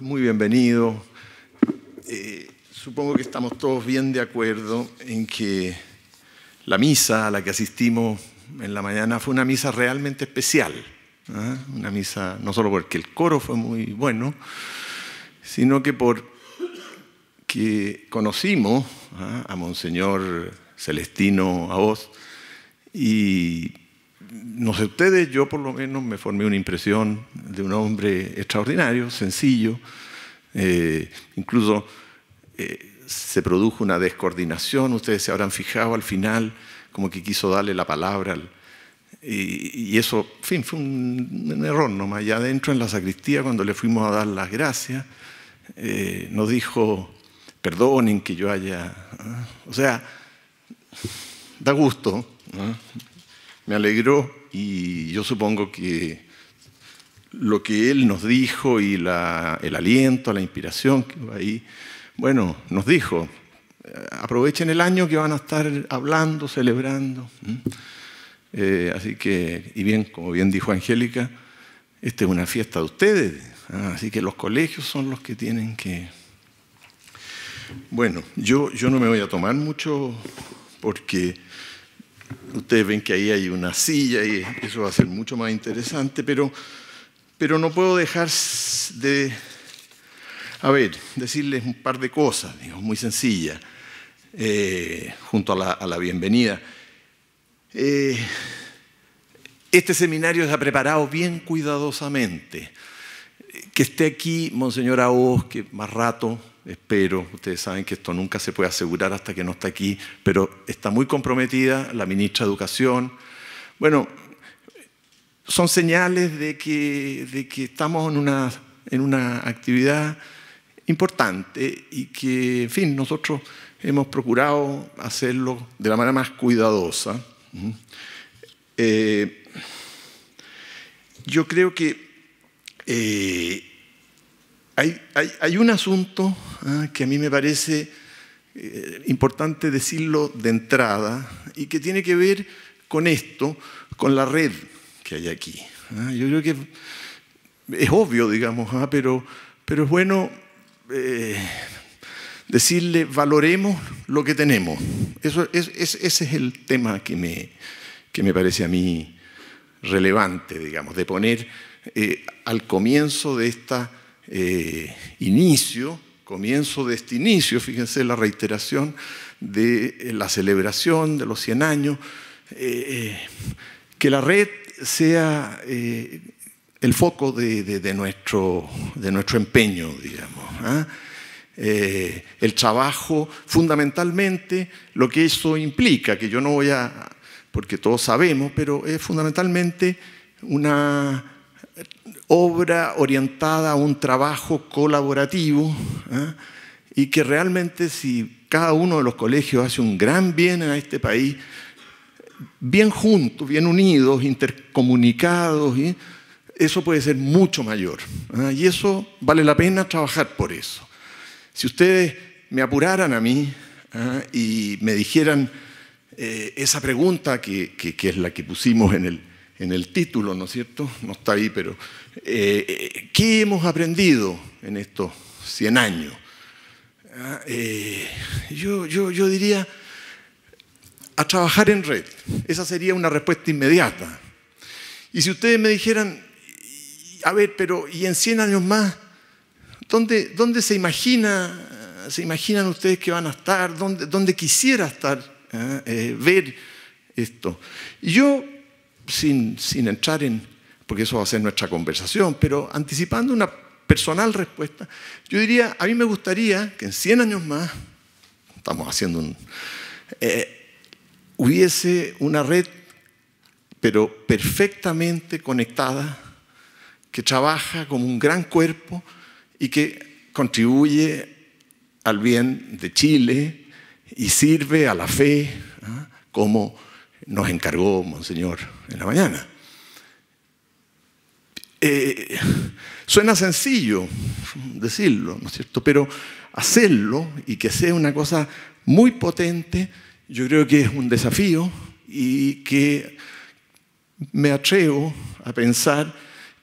muy bienvenido. Eh, supongo que estamos todos bien de acuerdo en que la misa a la que asistimos en la mañana fue una misa realmente especial. ¿ah? Una misa no solo porque el coro fue muy bueno, sino que porque conocimos ¿ah? a Monseñor Celestino Avoz y no sé ustedes, yo por lo menos me formé una impresión de un hombre extraordinario, sencillo, eh, incluso eh, se produjo una descoordinación, ustedes se habrán fijado al final, como que quiso darle la palabra. y, eso, fin, fue un, error nomás. Allá adentro en la sacristía, cuando le fuimos a dar las gracias, eh, nos dijo, perdonen que yo haya... O sea, da gusto. Me alegró y yo supongo que lo que él nos dijo y el aliento, la inspiración que va ahí, bueno, nos dijo, eh, aprovechen el año que van a estar hablando, celebrando. Eh, así que, y bien, como bien dijo Angélica, esta es una fiesta de ustedes, ¿ah? así que los colegios son los que tienen que... Bueno, yo, yo no me voy a tomar mucho porque Ustedes ven que ahí hay una silla y eso va a ser mucho más interesante, pero, no puedo dejar de, a ver, decirles un par de cosas, muy sencillas, eh, junto a la, bienvenida. Eh, este seminario se ha preparado bien cuidadosamente. Que esté aquí Monseñor Aos, que más rato espero, ustedes saben que esto nunca se puede asegurar hasta que no está aquí, pero está muy comprometida la ministra de Educación. Bueno, son señales de que, estamos en una, actividad importante y que, en fin, nosotros hemos procurado hacerlo de la manera más cuidadosa. Eh, yo creo que eh, hay, un asunto ah, que a mí me parece eh, importante decirlo de entrada y que tiene que ver con esto, con la red que hay aquí. Ah. yo creo que es obvio, digamos, ah, pero, pero es bueno eh, decirle valoremos lo que tenemos. ese es el tema que me, que me parece a mí relevante, digamos, de poner eh, al comienzo de esta eh, inicio, comienzo de este inicio, fíjense la reiteración de eh, la celebración de los 100 años, eh, que la red sea el foco de, nuestro, de nuestro empeño, digamos. ¿ah? el trabajo, fundamentalmente lo que eso implica, que yo no voy a, porque todos sabemos, pero es fundamentalmente una obra orientada a un trabajo colaborativo ¿eh? y que realmente si cada uno de los colegios hace un gran bien a este país, bien juntos, bien unidos, intercomunicados, eso puede ser mucho mayor. ¿eh? Y eso vale la pena trabajar por eso. Si ustedes me apuraran a mí ¿eh? y me dijeran esa pregunta que es la que pusimos en el en el título, ¿no es cierto? No está ahí, pero eh, ¿qué hemos aprendido en estos 100 años? Ah, eh, yo, yo, yo diría, a trabajar en red. Esa sería una respuesta inmediata. Y si ustedes me dijeran, a ver, pero ¿y en 100 años más? ¿Dónde, dónde se, imagina, se imaginan ustedes que van a estar? ¿Dónde, dónde quisiera estar? Ah, eh, ver esto. yo sin, entrar en, porque eso va a ser nuestra conversación, pero anticipando una personal respuesta, yo diría, a mí me gustaría que en 100 años más, estamos haciendo un... Eh, hubiese una red, pero perfectamente conectada, que trabaja como un gran cuerpo y que contribuye al bien de Chile y sirve a la fe ¿ah? como nos encargó Monseñor en la mañana. Eh, suena sencillo decirlo, ¿no es cierto? Pero hacerlo y que sea una cosa muy potente, yo creo que es un desafío y que me atrevo a pensar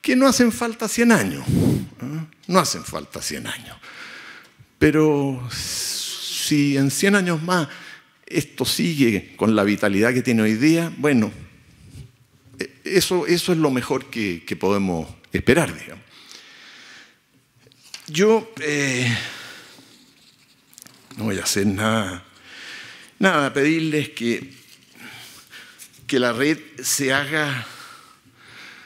que no hacen falta 100 años, ¿eh? no hacen falta 100 años. Pero si en 100 años más esto sigue con la vitalidad que tiene hoy día, bueno, e, eso, es lo mejor que, podemos esperar, digamos. Yo eh, no voy a hacer nada, nada, pedirles que, que la red se haga,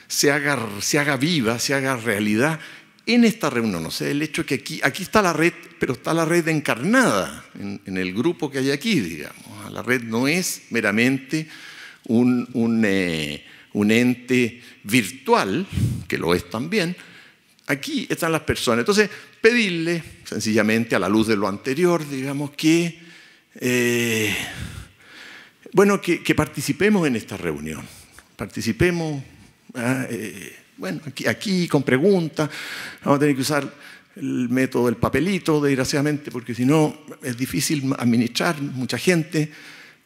se haga viva, se haga realidad en esta reunión. O sea, el hecho que aquí, está la red, pero está la red encarnada en, el grupo que hay aquí, digamos. La red no es meramente eh, un, ente virtual, que lo es también. Aquí están las personas. Entonces, pedirle, sencillamente, a la luz de lo anterior, digamos, que, eh, bueno, que, participemos en esta reunión. Participemos. Ah, eh, bueno, aquí, con preguntas, vamos a tener que usar el método del papelito, desgraciadamente, porque si no es difícil administrar mucha gente.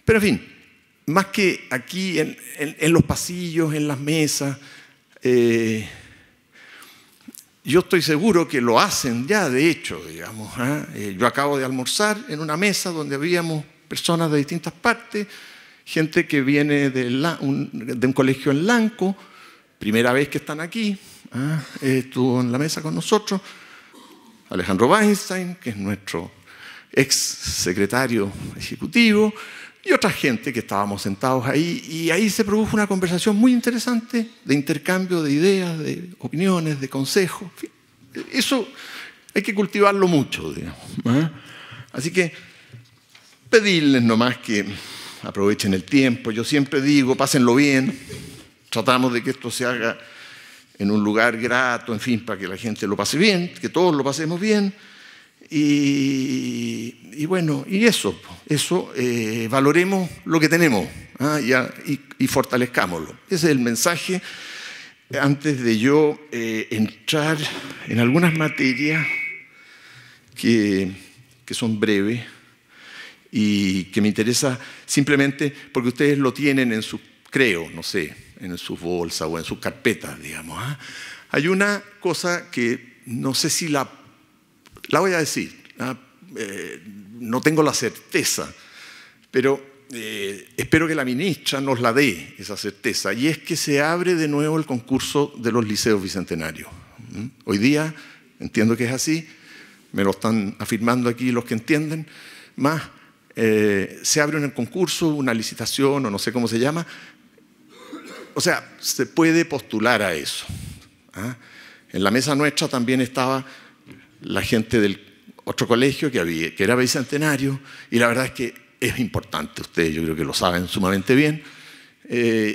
Pero en fin, más que aquí en, los pasillos, en las mesas, eh, yo estoy seguro que lo hacen ya, de hecho, digamos. ¿ah? Eh, yo acabo de almorzar en una mesa donde habíamos personas de distintas partes, gente que viene de, un, de un colegio en Lanco, primera vez que están aquí, ah, estuvo en la mesa con nosotros, Alejandro Weinstein, que es nuestro ex secretario ejecutivo, y otra gente que estábamos sentados ahí, y ahí se produjo una conversación muy interesante de intercambio de ideas, de opiniones, de consejos. Eso hay que cultivarlo mucho, digamos. ¿ah? Así que pedirles nomás que aprovechen el tiempo, yo siempre digo, pásenlo bien, tratamos de que esto se haga en un lugar grato, en fin, para que la gente lo pase bien, que todos lo pasemos bien. Y, bueno, y eso, eso, eh, valoremos lo que tenemos ¿ah? y, fortalezcámoslo. Ese es el mensaje. Antes de yo eh, entrar en algunas materias que, que son breves y que me interesa simplemente porque ustedes lo tienen en su, creo, no sé, en su bolsa o en sus carpetas, digamos. ¿ah? Hay una cosa que no sé si la, la voy a decir, ¿ah? eh, no tengo la certeza, pero eh, espero que la ministra nos la dé, esa certeza, y es que se abre de nuevo el concurso de los liceos bicentenarios. Hoy día, entiendo que es así, me lo están afirmando aquí los que entienden, más eh, se abre un concurso, una licitación o no sé cómo se llama, o sea, se puede postular a eso. ¿ah? En la mesa nuestra también estaba la gente del otro colegio que, era bicentenario, y la verdad es que es importante, ustedes yo creo que lo saben sumamente bien. Eh,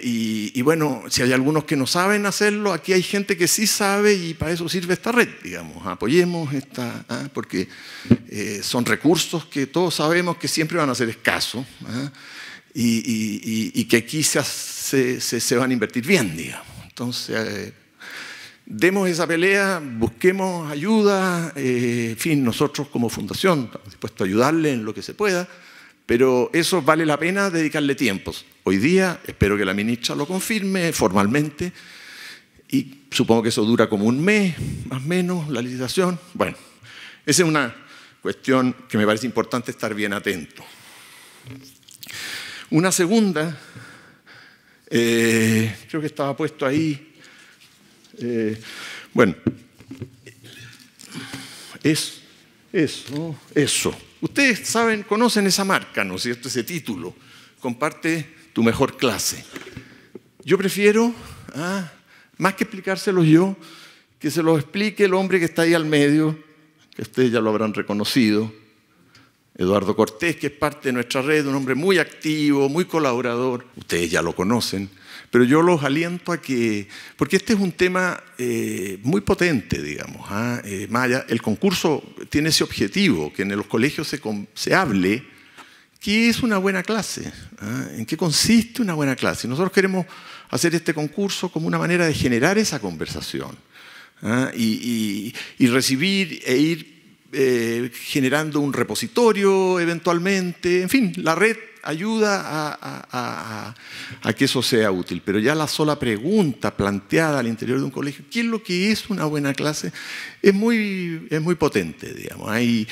y, bueno, si hay algunos que no saben hacerlo, aquí hay gente que sí sabe y para eso sirve esta red, digamos. Apoyemos esta, ¿ah? porque eh, son recursos que todos sabemos que siempre van a ser escasos. ¿ah? y, que aquí se, van a invertir bien, digamos. Entonces, eh, demos esa pelea, busquemos ayuda, eh, en fin, nosotros como fundación estamos dispuestos a ayudarle en lo que se pueda, pero eso vale la pena dedicarle tiempos. Hoy día, espero que la ministra lo confirme formalmente, y supongo que eso dura como un mes, más o menos, la licitación. Bueno, esa es una cuestión que me parece importante estar bien atento. Una segunda, eh, creo que estaba puesto ahí, eh, bueno, es eso, eso. Ustedes saben, conocen esa marca, ¿no es cierto? Ese título, comparte tu mejor clase. Yo prefiero, ah, más que explicárselos yo, que se lo explique el hombre que está ahí al medio, que ustedes ya lo habrán reconocido, Eduardo Cortés, que es parte de nuestra red, un hombre muy activo, muy colaborador, ustedes ya lo conocen, pero yo los aliento a que, porque este es un tema eh, muy potente, digamos, ¿ah? eh, Maya, el concurso tiene ese objetivo, que en los colegios se, hable qué es una buena clase, ¿ah? en qué consiste una buena clase. Nosotros queremos hacer este concurso como una manera de generar esa conversación ¿ah? y, y recibir e ir eh, generando un repositorio eventualmente. En fin, la red ayuda a, que eso sea útil. Pero ya la sola pregunta planteada al interior de un colegio, ¿qué es lo que es una buena clase? Es muy, muy potente, digamos. Ahí,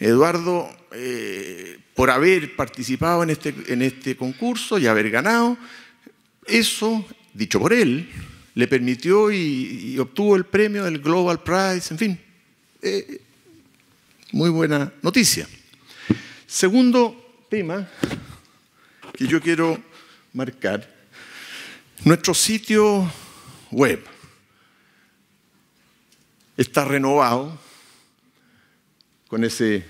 Eduardo, eh, por haber participado en este, en este concurso y haber ganado, eso, dicho por él, le permitió y, obtuvo el premio del Global Prize, en fin. Eh, muy buena noticia. Segundo tema que yo quiero marcar, nuestro sitio web está renovado con ese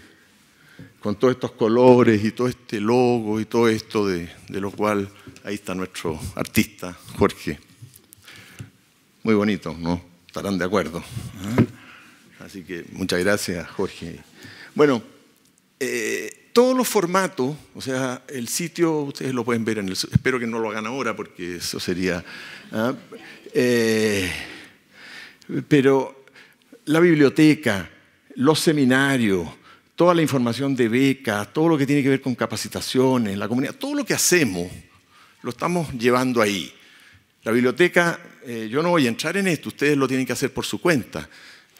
con todos estos colores y todo este logo y todo esto de, lo cual ahí está nuestro artista Jorge. Muy bonito, ¿no? Estarán de acuerdo. ¿Ah? Así que muchas gracias Jorge bueno, eh, todos los formatos, o sea, el sitio, ustedes lo pueden ver, en el, espero que no lo hagan ahora porque eso sería... ¿ah? Eh, pero la biblioteca, los seminarios, toda la información de becas, todo lo que tiene que ver con capacitaciones, la comunidad, todo lo que hacemos lo estamos llevando ahí. La biblioteca, eh, yo no voy a entrar en esto, ustedes lo tienen que hacer por su cuenta.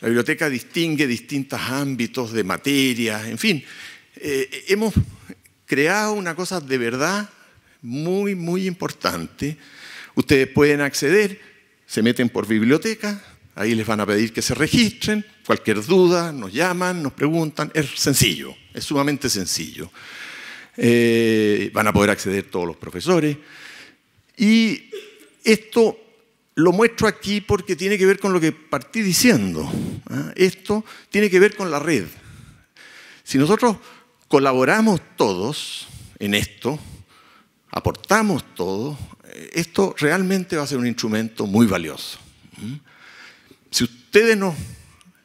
La biblioteca distingue distintos ámbitos de materia, en fin. Eh, hemos creado una cosa de verdad muy, muy importante. Ustedes pueden acceder, se meten por biblioteca, ahí les van a pedir que se registren, cualquier duda, nos llaman, nos preguntan, es sencillo, es sumamente sencillo. Eh, van a poder acceder todos los profesores. Y esto lo muestro aquí porque tiene que ver con lo que partí diciendo. ¿eh? Esto tiene que ver con la red. Si nosotros colaboramos todos en esto, aportamos todo, eh, esto realmente va a ser un instrumento muy valioso. ¿eh? Si ustedes nos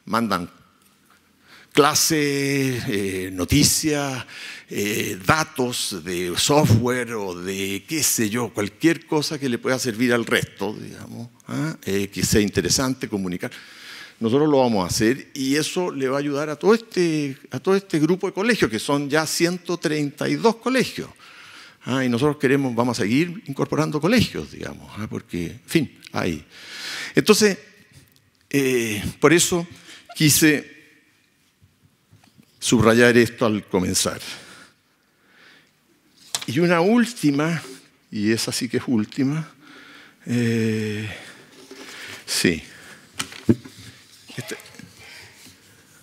mandan clase, eh, noticias, eh, datos de software o de qué sé yo, cualquier cosa que le pueda servir al resto, digamos, ¿ah? eh, que sea interesante comunicar. Nosotros lo vamos a hacer y eso le va a ayudar a todo este, a todo este grupo de colegios, que son ya 132 colegios. ¿ah? y nosotros queremos, vamos a seguir incorporando colegios, digamos, ¿ah? porque, en fin, ahí. Entonces, por eso quise subrayar esto al comenzar. Y una última, y esa sí que es última, eh, sí. Este,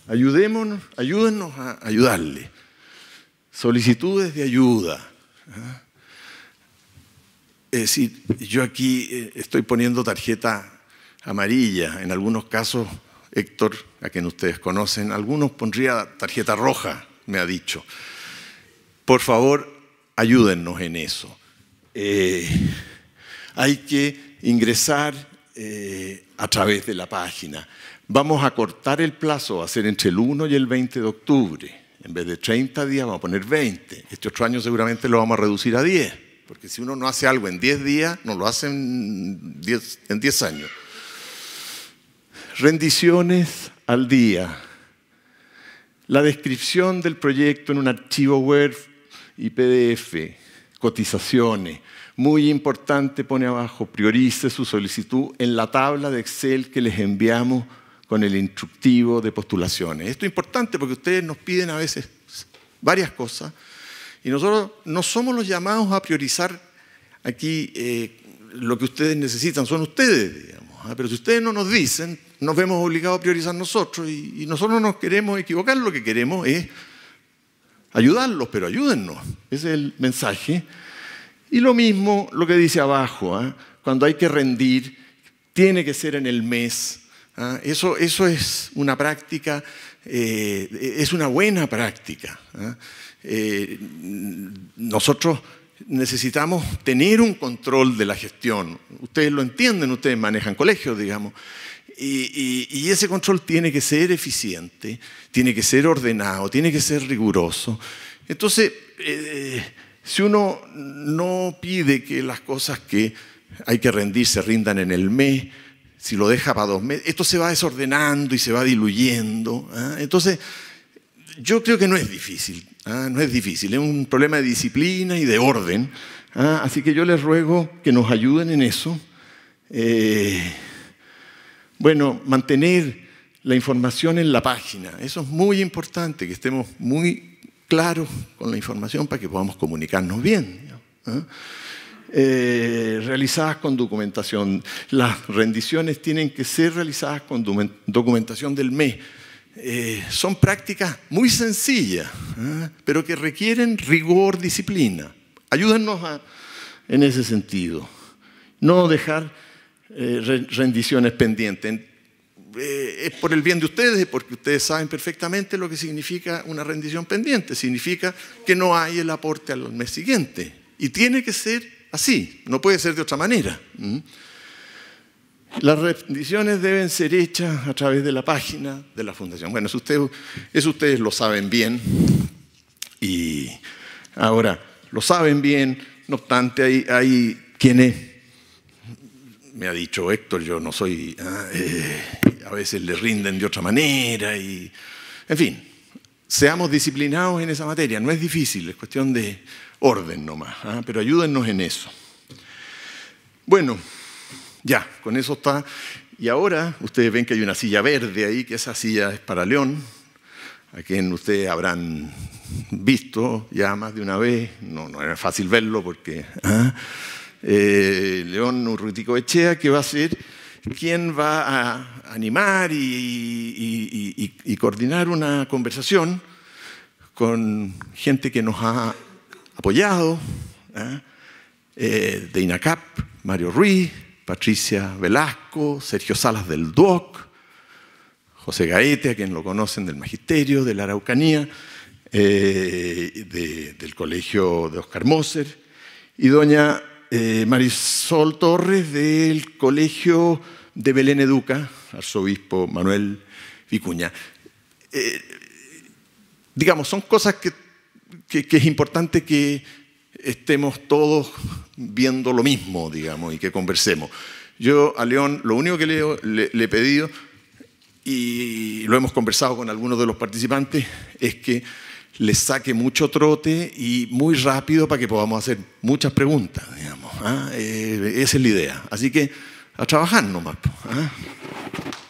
ayudémonos, ayúdennos a ayudarle. Solicitudes de ayuda. ¿eh? Es decir, yo aquí eh, estoy poniendo tarjeta amarilla, en algunos casos Héctor, a quien ustedes conocen, algunos pondría tarjeta roja, me ha dicho. Por favor, ayúdennos en eso. Eh, hay que ingresar eh, a través de la página. Vamos a cortar el plazo, va a ser entre el 1 y el 20 de octubre. En vez de 30 días, vamos a poner 20. Este otro año seguramente lo vamos a reducir a 10, porque si uno no hace algo en 10 días, no lo hace en diez en 10 años. Rendiciones al día. La descripción del proyecto en un archivo web y PDF. Cotizaciones. Muy importante, pone abajo, priorice su solicitud en la tabla de Excel que les enviamos con el instructivo de postulaciones. Esto es importante porque ustedes nos piden a veces varias cosas y nosotros no somos los llamados a priorizar aquí eh, lo que ustedes necesitan, son ustedes, digamos. ¿ah? Pero si ustedes no nos dicen, nos vemos obligados a priorizar nosotros y, nosotros no nos queremos equivocar, lo que queremos es ayudarlos, pero ayúdennos. Ese es el mensaje. Y lo mismo lo que dice abajo, ¿ah? cuando hay que rendir, tiene que ser en el mes. ¿ah? Eso, eso es una práctica, eh, es una buena práctica. ¿ah? Eh, nosotros necesitamos tener un control de la gestión. Ustedes lo entienden, ustedes manejan colegios, digamos. Y, ese control tiene que ser eficiente, tiene que ser ordenado, tiene que ser riguroso. Entonces, eh, si uno no pide que las cosas que hay que rendir se rindan en el mes, si lo deja para dos meses, esto se va desordenando y se va diluyendo. ¿ah? Entonces, yo creo que no es difícil, ¿ah? no es difícil, es un problema de disciplina y de orden. ¿ah? Así que yo les ruego que nos ayuden en eso. Eh, bueno, mantener la información en la página. Eso es muy importante, que estemos muy claros con la información para que podamos comunicarnos bien. ¿Ah? Eh, realizadas con documentación. Las rendiciones tienen que ser realizadas con documentación del mes. Eh, son prácticas muy sencillas, ¿ah? pero que requieren rigor, disciplina. Ayúdanos en ese sentido. No dejar eh, rendiciones pendientes. Eh, es por el bien de ustedes, porque ustedes saben perfectamente lo que significa una rendición pendiente. Significa que no hay el aporte al mes siguiente. Y tiene que ser así, no puede ser de otra manera. ¿Mm? Las rendiciones deben ser hechas a través de la página de la Fundación. Bueno, eso ustedes, ustedes lo saben bien. Y ahora, lo saben bien, no obstante, hay, hay quienes me ha dicho Héctor, yo no soy, ah, eh, a veces le rinden de otra manera y, en fin, seamos disciplinados en esa materia, no es difícil, es cuestión de orden nomás, ah, pero ayúdennos en eso. Bueno, ya, con eso está. Y ahora ustedes ven que hay una silla verde ahí, que esa silla es para León, a quien ustedes habrán visto ya más de una vez, no, no era fácil verlo porque... Ah, eh, León Urrutico Echea, que va a ser quien va a animar y, coordinar una conversación con gente que nos ha apoyado, ¿eh? eh de INACAP, Mario Ruiz, Patricia Velasco, Sergio Salas del DOC, José Gaete, a quien lo conocen del Magisterio, de la Araucanía, eh, del Colegio de Oscar Moser, y doña eh, Marisol Torres del Colegio de Belén Educa, arzobispo Manuel Vicuña. Eh, digamos, son cosas que, es importante que estemos todos viendo lo mismo, digamos, y que conversemos. Yo a León lo único que le, he pedido, y lo hemos conversado con algunos de los participantes, es que les saque mucho trote y muy rápido para que podamos hacer muchas preguntas, digamos. ¿ah? Eh, esa es la idea. Así que a trabajar nomás. ¿ah?